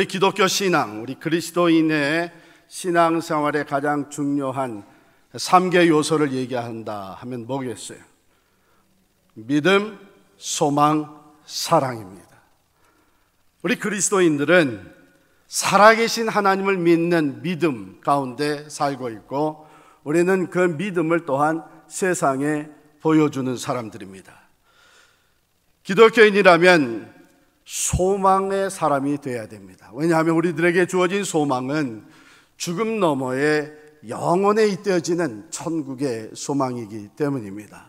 우리 기독교 신앙, 우리 그리스도인의 신앙 생활의 가장 중요한 3개 요소를 얘기한다 하면 뭐겠어요? 믿음, 소망, 사랑입니다. 우리 그리스도인들은 살아계신 하나님을 믿는 믿음 가운데 살고 있고 우리는 그 믿음을 또한 세상에 보여주는 사람들입니다. 기독교인이라면 소망의 사람이 되어야 됩니다. 왜냐하면 우리들에게 주어진 소망은 죽음 너머의 영원에 잇대어지는 천국의 소망이기 때문입니다.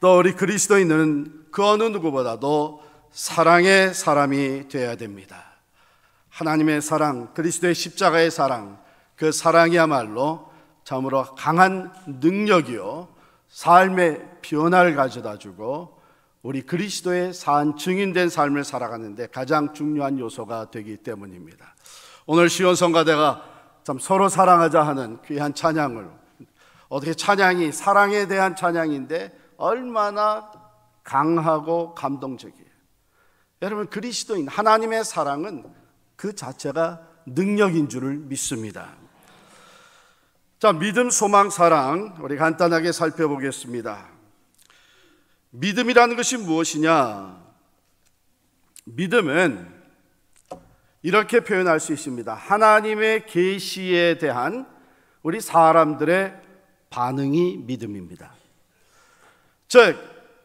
또 우리 그리스도인은 그 어느 누구보다도 사랑의 사람이 되어야 됩니다. 하나님의 사랑, 그리스도의 십자가의 사랑, 그 사랑이야말로 참으로 강한 능력이요, 삶의 변화를 가져다 주고 우리 그리스도의 산 증인된 삶을 살아가는데 가장 중요한 요소가 되기 때문입니다. 오늘 시온성가대가 참 서로 사랑하자 하는 귀한 찬양을 어떻게 찬양이 사랑에 대한 찬양인데 얼마나 강하고 감동적이에요. 여러분 그리스도인 하나님의 사랑은 그 자체가 능력인 줄을 믿습니다. 자, 믿음, 소망, 사랑 우리 간단하게 살펴보겠습니다. 믿음이라는 것이 무엇이냐? 믿음은 이렇게 표현할 수 있습니다. 하나님의 계시에 대한 우리 사람들의 반응이 믿음입니다. 즉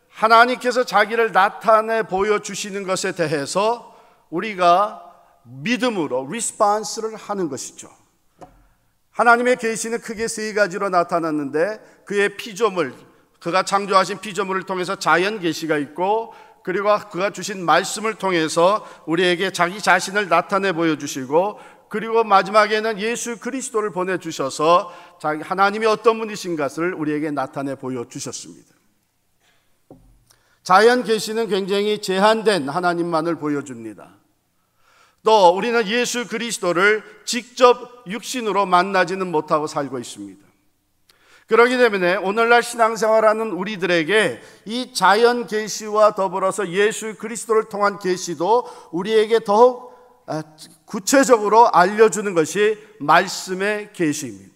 하나님께서 자기를 나타내 보여 주시는 것에 대해서 우리가 믿음으로 리스판스를 하는 것이죠. 하나님의 계시는 크게 세 가지로 나타났는데 그의 피조물 그가 창조하신 피조물을 통해서 자연 계시가 있고 그리고 그가 주신 말씀을 통해서 우리에게 자기 자신을 나타내 보여주시고 그리고 마지막에는 예수 그리스도를 보내주셔서 하나님이 어떤 분이신 것을 우리에게 나타내 보여주셨습니다. 자연 계시는 굉장히 제한된 하나님만을 보여줍니다. 또 우리는 예수 그리스도를 직접 육신으로 만나지는 못하고 살고 있습니다. 그러기 때문에 오늘날 신앙생활하는 우리들에게 이 자연 계시와 더불어서 예수 그리스도를 통한 계시도 우리에게 더욱 아, 구체적으로 알려주는 것이 말씀의 계시입니다.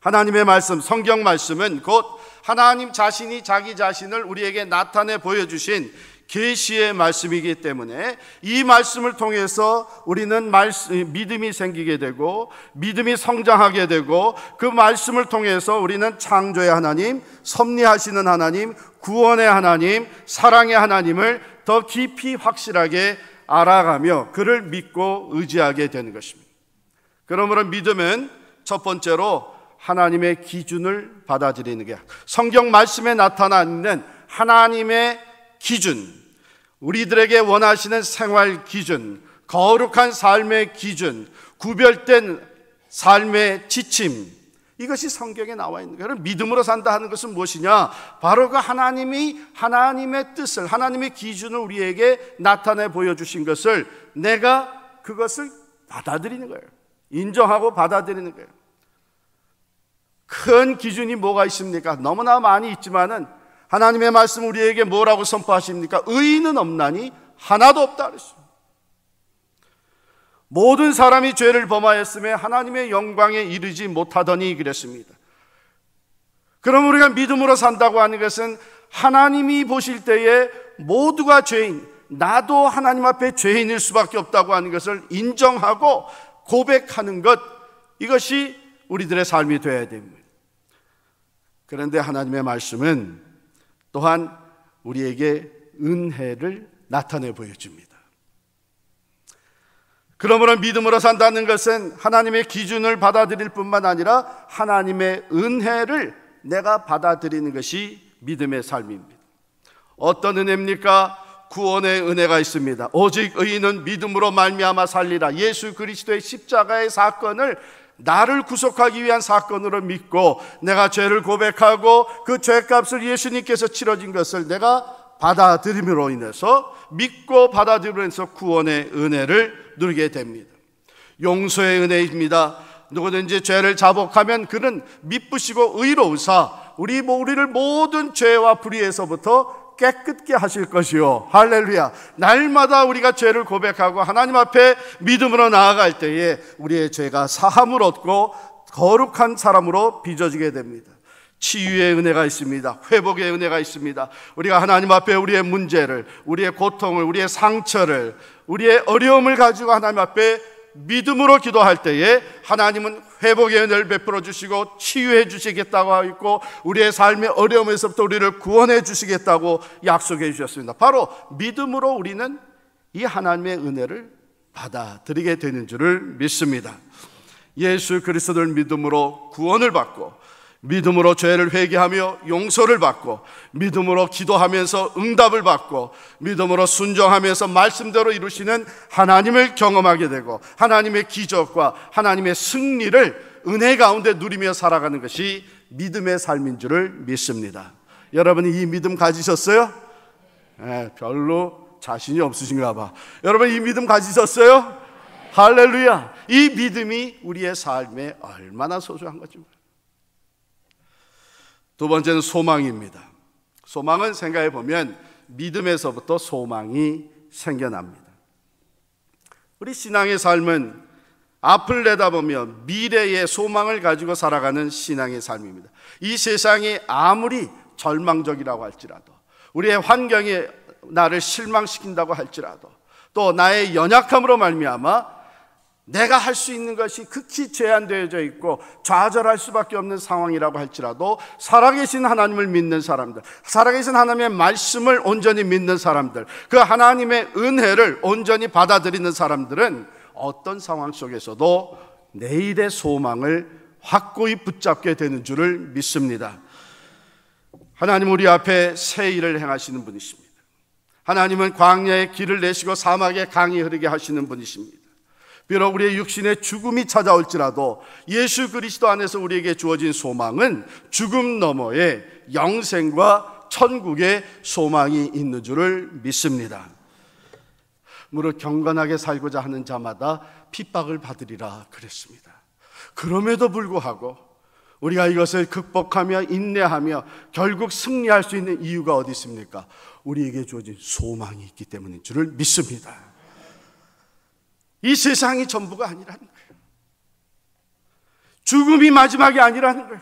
하나님의 말씀, 성경 말씀은 곧 하나님 자신이 자기 자신을 우리에게 나타내 보여주신 계시의 말씀이기 때문에 이 말씀을 통해서 우리는 말씀, 믿음이 생기게 되고 믿음이 성장하게 되고 그 말씀을 통해서 우리는 창조의 하나님, 섭리하시는 하나님, 구원의 하나님, 사랑의 하나님을 더 깊이 확실하게 알아가며 그를 믿고 의지하게 되는 것입니다. 그러므로 믿음은 첫 번째로 하나님의 기준을 받아들이는 게 성경 말씀에 나타나 있는 하나님의 기준, 우리들에게 원하시는 생활 기준, 거룩한 삶의 기준, 구별된 삶의 지침, 이것이 성경에 나와 있는 거예요. 믿음으로 산다 하는 것은 무엇이냐? 바로 그 하나님이 하나님의 뜻을, 하나님의 기준을 우리에게 나타내 보여주신 것을 내가 그것을 받아들이는 거예요. 인정하고 받아들이는 거예요. 큰 기준이 뭐가 있습니까? 너무나 많이 있지만은 하나님의 말씀 우리에게 뭐라고 선포하십니까? 의인은 없나니 하나도 없다 그랬어요. 모든 사람이 죄를 범하였음에 하나님의 영광에 이르지 못하더니 그랬습니다. 그럼 우리가 믿음으로 산다고 하는 것은 하나님이 보실 때에 모두가 죄인, 나도 하나님 앞에 죄인일 수밖에 없다고 하는 것을 인정하고 고백하는 것, 이것이 우리들의 삶이 되어야 됩니다. 그런데 하나님의 말씀은 또한 우리에게 은혜를 나타내 보여줍니다. 그러므로 믿음으로 산다는 것은 하나님의 기준을 받아들일 뿐만 아니라 하나님의 은혜를 내가 받아들이는 것이 믿음의 삶입니다. 어떤 은혜입니까? 구원의 은혜가 있습니다. 오직 의인은 믿음으로 말미암아 살리라. 예수 그리스도의 십자가의 사건을 나를 구속하기 위한 사건으로 믿고 내가 죄를 고백하고 그 죄값을 예수님께서 치러진 것을 내가 받아들임으로 인해서 믿고 받아들임으로 인 구원의 은혜를 누리게 됩니다. 용서의 은혜입니다. 누구든지 죄를 자복하면 그는 미쁘시고 의로우사 우리 우리를 모든 죄와 불의에서부터 깨끗게 하실 것이요. 할렐루야. 날마다 우리가 죄를 고백하고 하나님 앞에 믿음으로 나아갈 때에 우리의 죄가 사함을 얻고 거룩한 사람으로 빚어지게 됩니다. 치유의 은혜가 있습니다. 회복의 은혜가 있습니다. 우리가 하나님 앞에 우리의 문제를, 우리의 고통을, 우리의 상처를, 우리의 어려움을 가지고 하나님 앞에 믿음으로 기도할 때에 하나님은 회복의 은혜를 베풀어 주시고 치유해 주시겠다고 하고 우리의 삶의 어려움에서부터 우리를 구원해 주시겠다고 약속해 주셨습니다. 바로 믿음으로 우리는 이 하나님의 은혜를 받아들이게 되는 줄을 믿습니다. 예수 그리스도를 믿음으로 구원을 받고 믿음으로 죄를 회개하며 용서를 받고 믿음으로 기도하면서 응답을 받고 믿음으로 순종하면서 말씀대로 이루시는 하나님을 경험하게 되고 하나님의 기적과 하나님의 승리를 은혜 가운데 누리며 살아가는 것이 믿음의 삶인 줄을 믿습니다. 여러분이 이 믿음 가지셨어요? 네, 별로 자신이 없으신가 봐. 여러분 이 믿음 가지셨어요? 할렐루야. 이 믿음이 우리의 삶에 얼마나 소중한 거지 두 번째는 소망입니다. 소망은 생각해 보면 믿음에서부터 소망이 생겨납니다. 우리 신앙의 삶은 앞을 내다보며 미래의 소망을 가지고 살아가는 신앙의 삶입니다. 이 세상이 아무리 절망적이라고 할지라도 우리의 환경이 나를 실망시킨다고 할지라도 또 나의 연약함으로 말미암아 내가 할 수 있는 것이 극히 제한되어져 있고 좌절할 수밖에 없는 상황이라고 할지라도 살아계신 하나님을 믿는 사람들, 살아계신 하나님의 말씀을 온전히 믿는 사람들, 그 하나님의 은혜를 온전히 받아들이는 사람들은 어떤 상황 속에서도 내일의 소망을 확고히 붙잡게 되는 줄을 믿습니다. 하나님 우리 앞에 새 일을 행하시는 분이십니다. 하나님은 광야에 길을 내시고 사막에 강이 흐르게 하시는 분이십니다. 비록 우리의 육신의 죽음이 찾아올지라도 예수 그리스도 안에서 우리에게 주어진 소망은 죽음 너머에 영생과 천국의 소망이 있는 줄을 믿습니다. 무릇 경건하게 살고자 하는 자마다 핍박을 받으리라 그랬습니다. 그럼에도 불구하고 우리가 이것을 극복하며 인내하며 결국 승리할 수 있는 이유가 어디 있습니까? 우리에게 주어진 소망이 있기 때문인 줄을 믿습니다. 이 세상이 전부가 아니라는 거예요. 죽음이 마지막이 아니라는 거예요.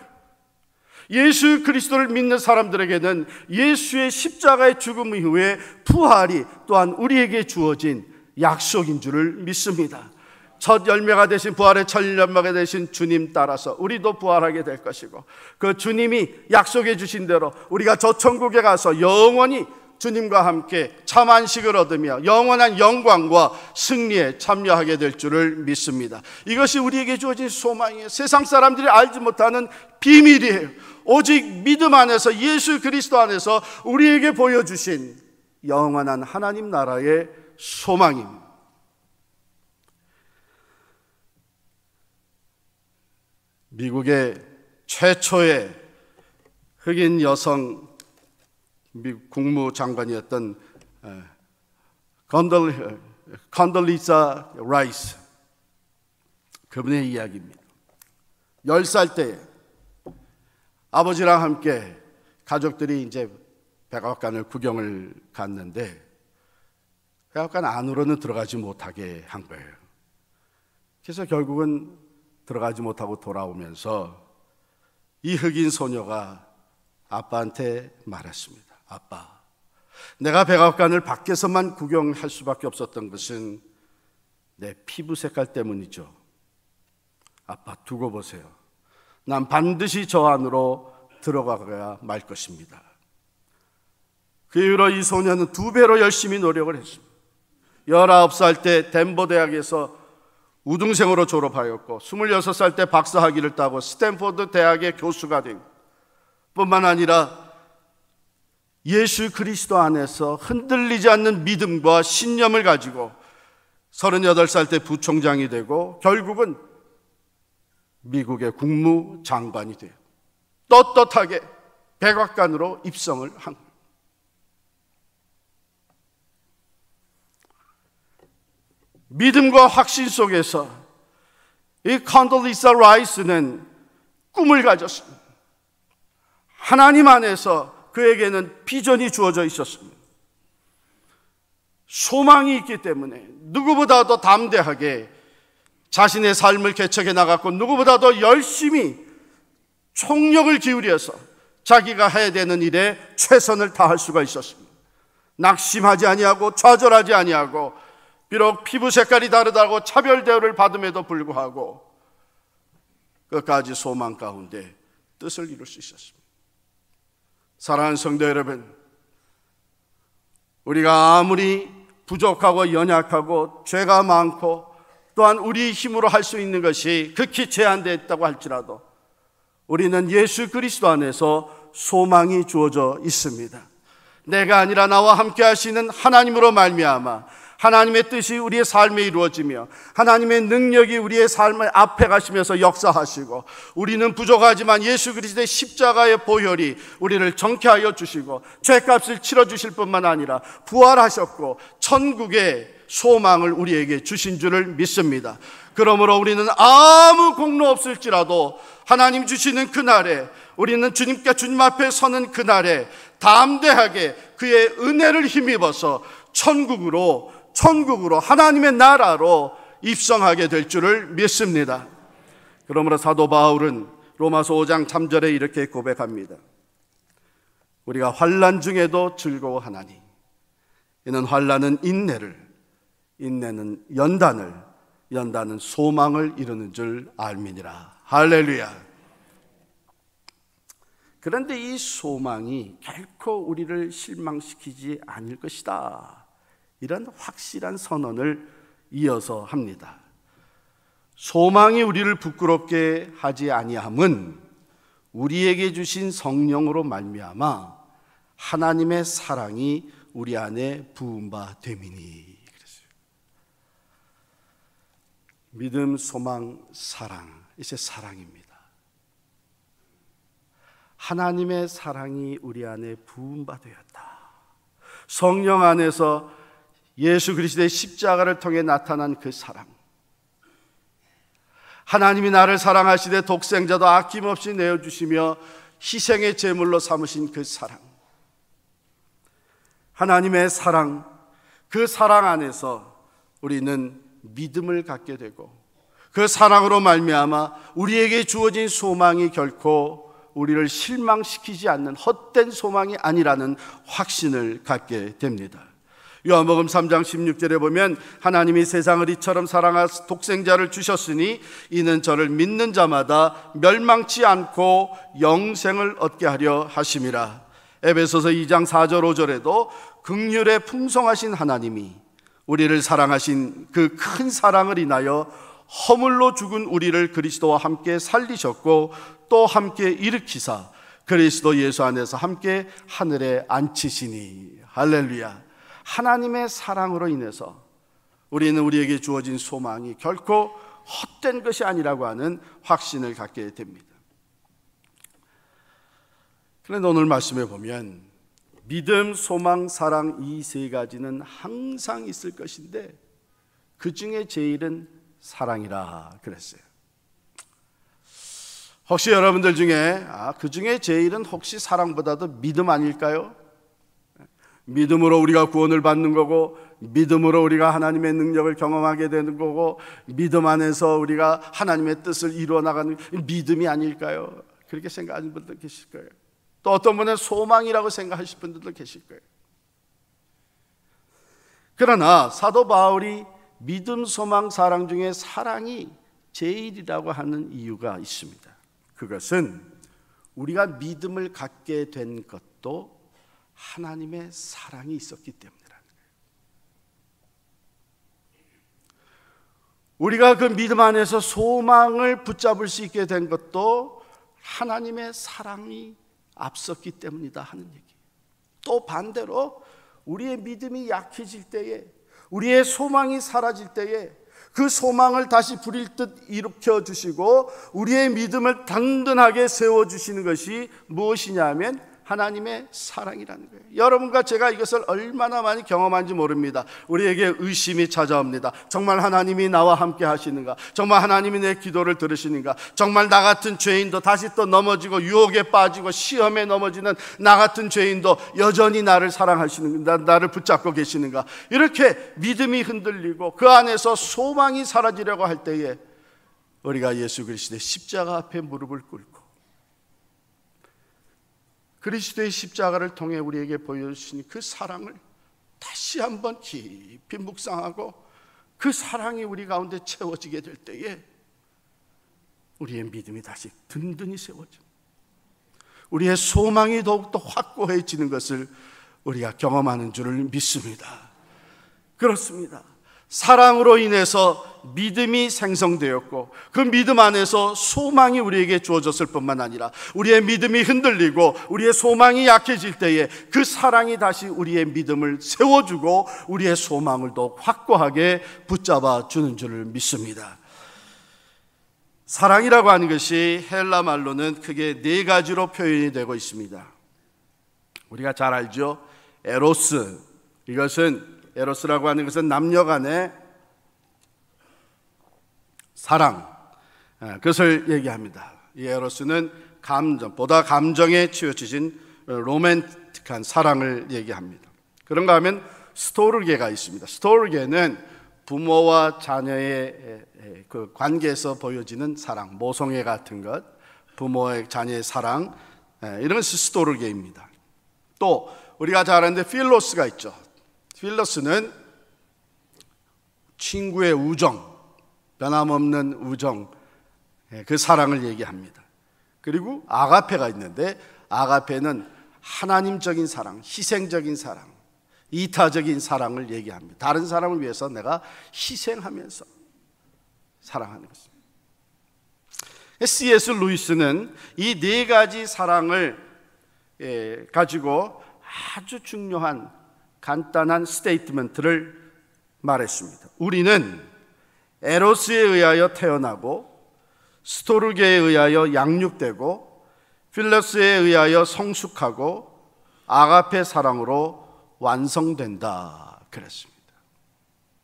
예수 그리스도를 믿는 사람들에게는 예수의 십자가의 죽음 이후에 부활이 또한 우리에게 주어진 약속인 줄을 믿습니다. 첫 열매가 되신 부활의 첫 열매가 대신 주님 따라서 우리도 부활하게 될 것이고 그 주님이 약속해 주신 대로 우리가 저 천국에 가서 영원히 주님과 함께 참 안식을 얻으며 영원한 영광과 승리에 참여하게 될 줄을 믿습니다. 이것이 우리에게 주어진 소망이에요. 세상 사람들이 알지 못하는 비밀이에요. 오직 믿음 안에서 예수 그리스도 안에서 우리에게 보여주신 영원한 하나님 나라의 소망입니다. 미국의 최초의 흑인 여성 미국 국무장관이었던 건덜 컨덜리사 라이스 그분의 이야기입니다. 10살 때 아버지랑 함께 가족들이 이제 백악관을 구경을 갔는데 백악관 안으로는 들어가지 못하게 한 거예요. 그래서 결국은 들어가지 못하고 돌아오면서 이 흑인 소녀가 아빠한테 말했습니다. 아빠. 내가 백악관을 밖에서만 구경할 수밖에 없었던 것은 내 피부 색깔 때문이죠. 아빠 두고 보세요. 난 반드시 저 안으로 들어가야 말 것입니다. 그 이후로 이 소녀는 두 배로 열심히 노력을 했습니다. 19살 때 덴버 대학에서 우등생으로 졸업하였고 26살 때 박사학위를 따고 스탠포드 대학의 교수가 된 뿐만 아니라 예수 그리스도 안에서 흔들리지 않는 믿음과 신념을 가지고 38살 때 부총장이 되고 결국은 미국의 국무장관이 되어 떳떳하게 백악관으로 입성을 한 거예요. 믿음과 확신 속에서 이컨돌리사 라이스는 꿈을 가졌습니다. 하나님 안에서 그에게는 비전이 주어져 있었습니다. 소망이 있기 때문에 누구보다도 담대하게 자신의 삶을 개척해 나갔고 누구보다도 열심히 총력을 기울여서 자기가 해야 되는 일에 최선을 다할 수가 있었습니다. 낙심하지 아니하고 좌절하지 아니하고 비록 피부 색깔이 다르다고 차별 대우를 받음에도 불구하고 끝까지 소망 가운데 뜻을 이룰 수 있었습니다. 사랑하는 성도 여러분, 우리가 아무리 부족하고 연약하고 죄가 많고 또한 우리 힘으로 할 수 있는 것이 극히 제한되었다고 할지라도 우리는 예수 그리스도 안에서 소망이 주어져 있습니다. 내가 아니라 나와 함께 하시는 하나님으로 말미암아 하나님의 뜻이 우리의 삶에 이루어지며 하나님의 능력이 우리의 삶을 앞에 가시면서 역사하시고 우리는 부족하지만 예수 그리스도의 십자가의 보혈이 우리를 정케하여 주시고 죄값을 치러 주실 뿐만 아니라 부활하셨고 천국의 소망을 우리에게 주신 줄을 믿습니다. 그러므로 우리는 아무 공로 없을지라도 하나님 주시는 그날에 우리는 주님께 주님 앞에 서는 그날에 담대하게 그의 은혜를 힘입어서 천국으로 천국으로 하나님의 나라로 입성하게 될 줄을 믿습니다. 그러므로 사도 바울은 로마서 5장 3절에 이렇게 고백합니다. 우리가 환난 중에도 즐거워하나니 이는 환난은 인내를 인내는 연단을 연단은 소망을 이루는 줄 알미니라. 할렐루야. 그런데 이 소망이 결코 우리를 실망시키지 않을 것이다. 이런 확실한 선언을 이어서 합니다. 소망이 우리를 부끄럽게 하지 아니함은 우리에게 주신 성령으로 말미암아 하나님의 사랑이 우리 안에 부은 바 되미니 믿음, 소망, 사랑 이제 사랑입니다. 하나님의 사랑이 우리 안에 부은 바 되었다. 성령 안에서 예수 그리스도의 십자가를 통해 나타난 그 사랑. 하나님이 나를 사랑하시되 독생자도 아낌없이 내어주시며 희생의 제물로 삼으신 그 사랑. 하나님의 사랑, 그 사랑 안에서 우리는 믿음을 갖게 되고 그 사랑으로 말미암아 우리에게 주어진 소망이 결코 우리를 실망시키지 않는 헛된 소망이 아니라는 확신을 갖게 됩니다. 요한복음 3장 16절에 보면 하나님이 세상을 이처럼 사랑하사 독생자를 주셨으니 이는 저를 믿는 자마다 멸망치 않고 영생을 얻게 하려 하심이라. 에베소서 2장 4절 5절에도 극률에 풍성하신 하나님이 우리를 사랑하신 그 큰 사랑을 인하여 허물로 죽은 우리를 그리스도와 함께 살리셨고 또 함께 일으키사 그리스도 예수 안에서 함께 하늘에 앉히시니 할렐루야. 하나님의 사랑으로 인해서 우리는 우리에게 주어진 소망이 결코 헛된 것이 아니라고 하는 확신을 갖게 됩니다. 그런데 오늘 말씀에 보면 믿음, 소망, 사랑 이 세 가지는 항상 있을 것인데 그 중에 제일은 사랑이라 그랬어요. 혹시 여러분들 중에 아, 그 중에 제일은 혹시 사랑보다도 믿음 아닐까요? 믿음으로 우리가 구원을 받는 거고 믿음으로 우리가 하나님의 능력을 경험하게 되는 거고 믿음 안에서 우리가 하나님의 뜻을 이루어 나가는 믿음이 아닐까요? 그렇게 생각하는 분들 계실 거예요. 또 어떤 분은 소망이라고 생각하실 분들도 계실 거예요. 그러나 사도 바울이 믿음, 소망, 사랑 중에 사랑이 제일이라고 하는 이유가 있습니다. 그것은 우리가 믿음을 갖게 된 것도 하나님의 사랑이 있었기 때문이라는 거예요. 우리가 그 믿음 안에서 소망을 붙잡을 수 있게 된 것도 하나님의 사랑이 앞섰기 때문이다 하는 얘기. 또 반대로 우리의 믿음이 약해질 때에 우리의 소망이 사라질 때에 그 소망을 다시 부릴 듯 일으켜 주시고 우리의 믿음을 단단하게 세워 주시는 것이 무엇이냐면 하나님의 사랑이라는 거예요. 여러분과 제가 이것을 얼마나 많이 경험한지 모릅니다. 우리에게 의심이 찾아옵니다. 정말 하나님이 나와 함께 하시는가? 정말 하나님이 내 기도를 들으시는가? 정말 나 같은 죄인도 다시 또 넘어지고 유혹에 빠지고 시험에 넘어지는 나 같은 죄인도 여전히 나를 사랑하시는가? 나를 붙잡고 계시는가? 이렇게 믿음이 흔들리고 그 안에서 소망이 사라지려고 할 때에 우리가 예수 그리스도의 십자가 앞에 무릎을 꿇고 그리스도의 십자가를 통해 우리에게 보여주신 그 사랑을 다시 한번 깊이 묵상하고 그 사랑이 우리 가운데 채워지게 될 때에 우리의 믿음이 다시 든든히 세워져 우리의 소망이 더욱더 확고해지는 것을 우리가 경험하는 줄을 믿습니다. 그렇습니다. 사랑으로 인해서 믿음이 생성되었고 그 믿음 안에서 소망이 우리에게 주어졌을 뿐만 아니라 우리의 믿음이 흔들리고 우리의 소망이 약해질 때에 그 사랑이 다시 우리의 믿음을 세워주고 우리의 소망을 더 확고하게 붙잡아 주는 줄을 믿습니다. 사랑이라고 하는 것이 헬라 말로는 크게 네 가지로 표현이 되고 있습니다. 우리가 잘 알죠? 에로스. 이것은 에로스라고 하는 것은 남녀 간의 사랑 예, 그것을 얘기합니다. 이 에로스는 감정 보다 감정에 치우치진 로맨틱한 사랑을 얘기합니다. 그런가 하면 스토르게가 있습니다. 스토르게는 부모와 자녀의 그 관계에서 보여지는 사랑, 모성애 같은 것, 부모의 자녀의 사랑 이런 스토르게입니다. 또 우리가 잘 아는데 필로스가 있죠. 필러스는 친구의 우정, 변함없는 우정, 예, 그 사랑을 얘기합니다. 그리고 아가페가 있는데 아가페는 하나님적인 사랑, 희생적인 사랑, 이타적인 사랑을 얘기합니다. 다른 사람을 위해서 내가 희생하면서 사랑하는 것입니다. C.S. 루이스는 이 네 가지 사랑을 예, 가지고 아주 중요한 간단한 스테이트먼트를 말했습니다. 우리는 에로스에 의하여 태어나고 스토르게에 의하여 양육되고 필러스에 의하여 성숙하고 아가페 사랑으로 완성된다 그랬습니다.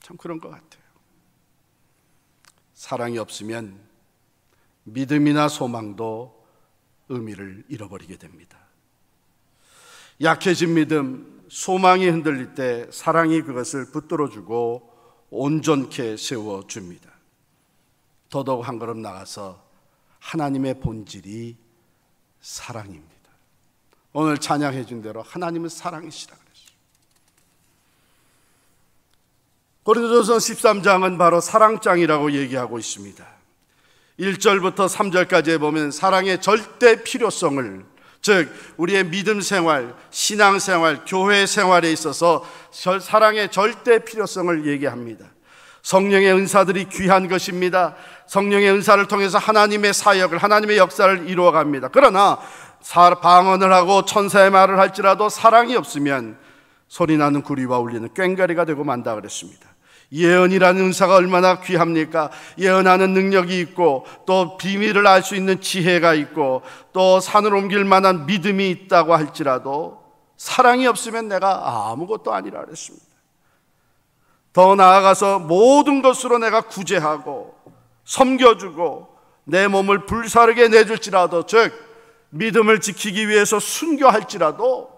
참 그런 것 같아요. 사랑이 없으면 믿음이나 소망도 의미를 잃어버리게 됩니다. 약해진 믿음, 소망이 흔들릴 때 사랑이 그것을 붙들어주고 온전케 세워줍니다. 더더욱 한 걸음 나가서 하나님의 본질이 사랑입니다. 오늘 찬양해 준 대로 하나님은 사랑이시라 그랬어요. 고린도전서 13장은 바로 사랑장이라고 얘기하고 있습니다. 1절부터 3절까지 보면 사랑의 절대 필요성을 즉 우리의 믿음 생활, 신앙 생활, 교회 생활에 있어서 사랑의 절대 필요성을 얘기합니다. 성령의 은사들이 귀한 것입니다. 성령의 은사를 통해서 하나님의 사역을, 하나님의 역사를 이루어 갑니다. 그러나 방언을 하고 천사의 말을 할지라도 사랑이 없으면 소리 나는 구리와 울리는 꽹가리가 되고 만다 그랬습니다. 예언이라는 은사가 얼마나 귀합니까? 예언하는 능력이 있고 또 비밀을 알 수 있는 지혜가 있고 또 산을 옮길 만한 믿음이 있다고 할지라도 사랑이 없으면 내가 아무것도 아니라 그랬습니다. 더 나아가서 모든 것으로 내가 구제하고 섬겨주고 내 몸을 불사르게 내줄지라도 즉 믿음을 지키기 위해서 순교할지라도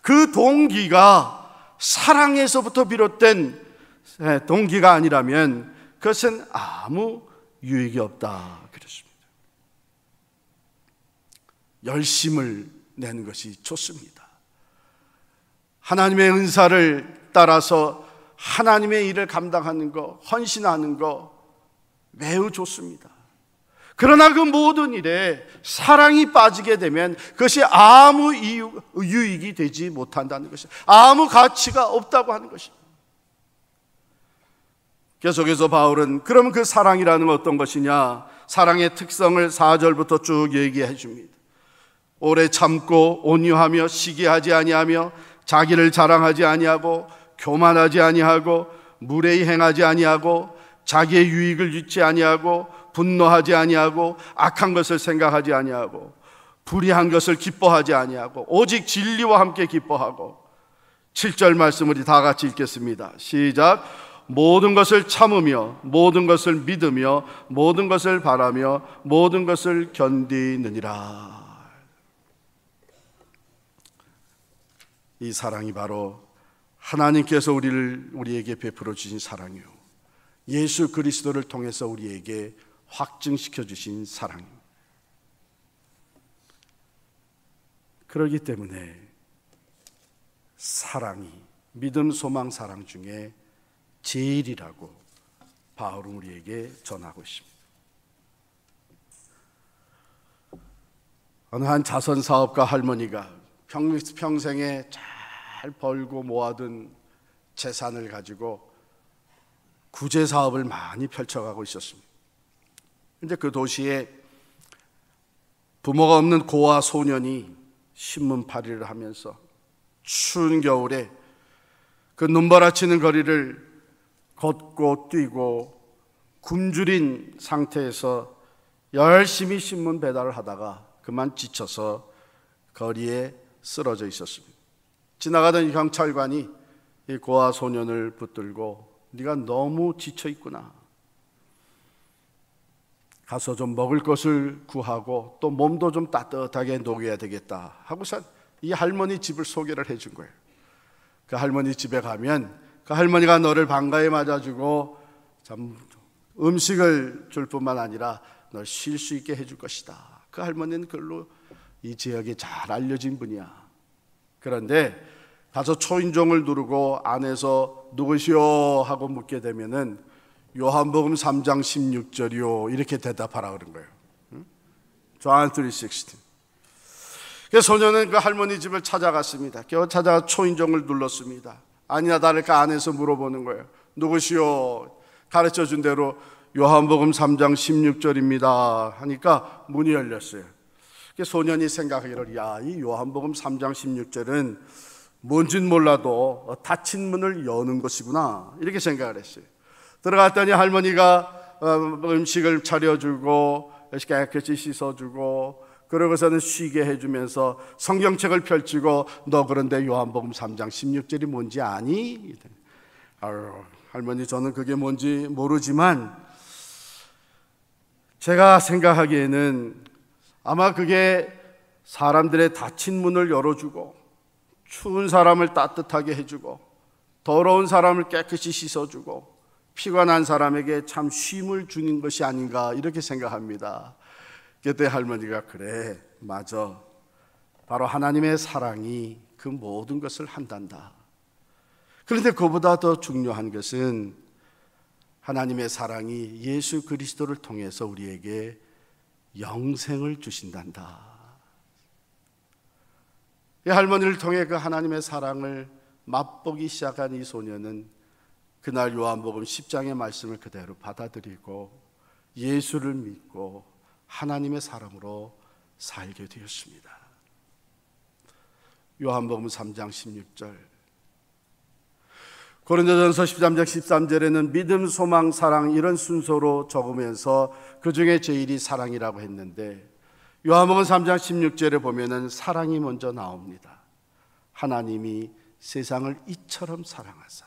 그 동기가 사랑에서부터 비롯된 예, 동기가 아니라면 그것은 아무 유익이 없다 그랬습니다. 열심을 내는 것이 좋습니다. 하나님의 은사를 따라서 하나님의 일을 감당하는 거, 헌신하는 거 매우 좋습니다. 그러나 그 모든 일에 사랑이 빠지게 되면 그것이 아무 이유, 유익이 되지 못한다는 것이 아무 가치가 없다고 하는 것입니다. 계속해서 바울은 그럼 그 사랑이라는 어떤 것이냐? 사랑의 특성을 4절부터 쭉 얘기해 줍니다. 오래 참고 온유하며 시기하지 아니하며 자기를 자랑하지 아니하고 교만하지 아니하고 무례히 행하지 아니하고 자기의 유익을 잊지 아니하고 분노하지 아니하고 악한 것을 생각하지 아니하고 불의한 것을 기뻐하지 아니하고 오직 진리와 함께 기뻐하고 7절 말씀을 다 같이 읽겠습니다. 시작. 모든 것을 참으며 모든 것을 믿으며 모든 것을 바라며 모든 것을 견디느니라. 이 사랑이 바로 하나님께서 우리를 우리에게 베풀어 주신 사랑이요. 예수 그리스도를 통해서 우리에게 확증시켜 주신 사랑. 그러기 때문에 사랑이 믿음, 소망, 사랑 중에 제일이라고 바울은 우리에게 전하고 있습니다. 어느 한 자선 사업가 할머니가 평생에 잘 벌고 모아둔 재산을 가지고 구제 사업을 많이 펼쳐가고 있었습니다. 근데 그 도시에 부모가 없는 고아 소년이 신문팔이를 하면서 추운 겨울에 그 눈바라치는 거리를 걷고 뛰고 굶주린 상태에서 열심히 신문 배달을 하다가 그만 지쳐서 거리에 쓰러져 있었습니다. 지나가던 경찰관이 이 고아 소년을 붙들고 네가 너무 지쳐 있구나. 가서 좀 먹을 것을 구하고 또 몸도 좀 따뜻하게 녹여야 되겠다 하고서 이 할머니 집을 소개를 해 준 거예요. 그 할머니 집에 가면 그 할머니가 너를 반가에 맞아주고 참 음식을 줄 뿐만 아니라 널 쉴 수 있게 해줄 것이다. 그 할머니는 글로 이 지역에 잘 알려진 분이야. 그런데 가서 초인종을 누르고 안에서 누구시오 하고 묻게 되면은 요한복음 3장 16절이요 이렇게 대답하라 그런 거예요. 조 3:16. 그 소녀는 그 할머니 집을 찾아갔습니다. 겨우 찾아 초인종을 눌렀습니다. 아니나 다를까 안에서 물어보는 거예요. 누구시오? 가르쳐 준 대로 요한복음 3장 16절입니다. 하니까 문이 열렸어요. 소년이 생각하기를 야, 이 요한복음 3장 16절은 뭔진 몰라도 닫힌 문을 여는 것이구나. 이렇게 생각을 했어요. 들어갔더니 할머니가 어, 음식을 차려주고 깨끗이 씻어주고 그러고서는 쉬게 해주면서 성경책을 펼치고 너 그런데 요한복음 3장 16절이 뭔지 아니? 아유, 할머니 저는 그게 뭔지 모르지만 제가 생각하기에는 아마 그게 사람들의 닫힌 문을 열어주고 추운 사람을 따뜻하게 해주고 더러운 사람을 깨끗이 씻어주고 피곤한 사람에게 참 쉼을 주는 것이 아닌가 이렇게 생각합니다. 그때 할머니가 그래, 맞아. 바로 하나님의 사랑이 그 모든 것을 한단다. 그런데 그보다 더 중요한 것은 하나님의 사랑이 예수 그리스도를 통해서 우리에게 영생을 주신단다. 이 할머니를 통해 그 하나님의 사랑을 맛보기 시작한 이 소녀는 그날 요한복음 10장의 말씀을 그대로 받아들이고 예수를 믿고 하나님의 사람으로 살게 되었습니다. 요한복음 3장 16절 고린도전서 13장 13절에는 믿음, 소망, 사랑 이런 순서로 적으면서 그 중에 제일이 사랑이라고 했는데 요한복음 3장 16절에 보면은 사랑이 먼저 나옵니다. 하나님이 세상을 이처럼 사랑하사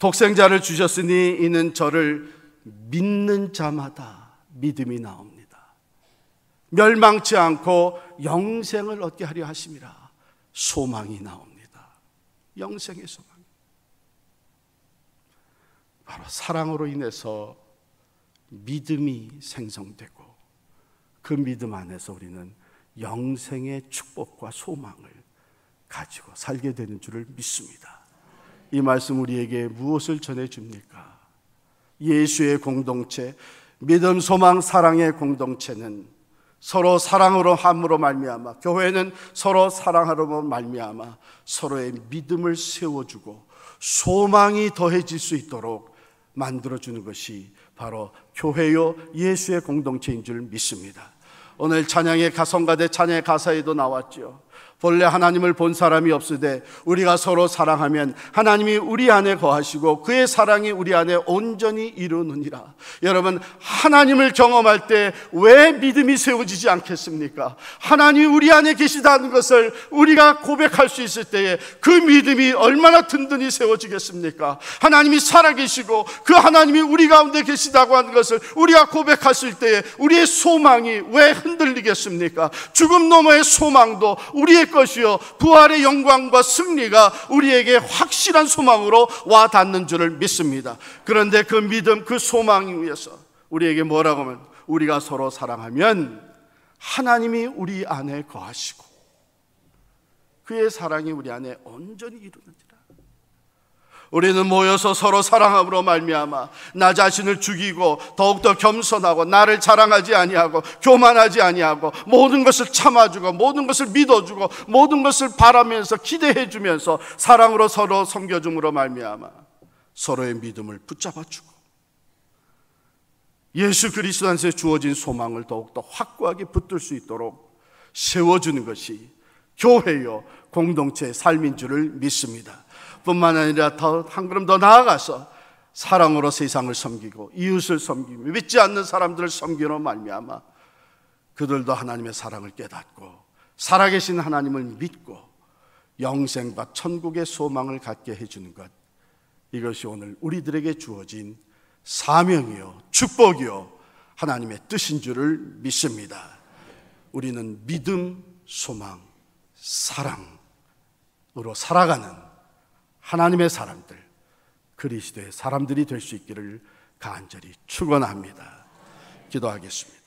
독생자를 주셨으니 이는 저를 믿는 자마다 믿음이 나옵니다. 멸망치 않고 영생을 얻게 하려 하심이라 소망이 나옵니다. 영생의 소망. 바로 사랑으로 인해서 믿음이 생성되고 그 믿음 안에서 우리는 영생의 축복과 소망을 가지고 살게 되는 줄을 믿습니다. 이 말씀 우리에게 무엇을 전해 줍니까? 예수의 공동체, 믿음, 소망, 사랑의 공동체는 서로 사랑으로 함으로 말미암아 교회는 서로 사랑하로 말미암아 서로의 믿음을 세워주고 소망이 더해질 수 있도록 만들어주는 것이 바로 교회요 예수의 공동체인 줄 믿습니다. 오늘 찬양의 가성가대 찬양의 가사에도 나왔죠. 본래 하나님을 본 사람이 없으되 우리가 서로 사랑하면 하나님이 우리 안에 거하시고 그의 사랑이 우리 안에 온전히 이루느니라. 여러분 하나님을 경험할 때 왜 믿음이 세워지지 않겠습니까? 하나님이 우리 안에 계시다는 것을 우리가 고백할 수 있을 때에 그 믿음이 얼마나 든든히 세워지겠습니까? 하나님이 살아계시고 그 하나님이 우리 가운데 계시다고 하는 것을 우리가 고백했을 때에 우리의 소망이 왜 흔들리겠습니까? 죽음 너머의 소망도 우리의 것이요 부활의 영광과 승리가 우리에게 확실한 소망으로 와 닿는 줄을 믿습니다. 그런데 그 믿음, 그 소망 위에서 우리에게 뭐라고 하면 우리가 서로 사랑하면 하나님이 우리 안에 거하시고 그의 사랑이 우리 안에 온전히 이루는지 우리는 모여서 서로 사랑함으로 말미암아 나 자신을 죽이고 더욱더 겸손하고 나를 자랑하지 아니하고 교만하지 아니하고 모든 것을 참아주고 모든 것을 믿어주고 모든 것을 바라면서 기대해 주면서 사랑으로 서로 섬겨줌으로 말미암아 서로의 믿음을 붙잡아 주고 예수 그리스도 안에서 주어진 소망을 더욱더 확고하게 붙들 수 있도록 세워주는 것이 교회요 공동체의 삶인 줄을 믿습니다. 뿐만 아니라 더 한 걸음 더 나아가서 사랑으로 세상을 섬기고 이웃을 섬기며 믿지 않는 사람들을 섬기로 말미암아 그들도 하나님의 사랑을 깨닫고 살아계신 하나님을 믿고 영생과 천국의 소망을 갖게 해주는 것 이것이 오늘 우리들에게 주어진 사명이요 축복이요 하나님의 뜻인 줄을 믿습니다. 우리는 믿음, 소망, 사랑으로 살아가는 하나님의 사람들, 그리스도의 사람들이 될 수 있기를 간절히 축원합니다. 기도하겠습니다.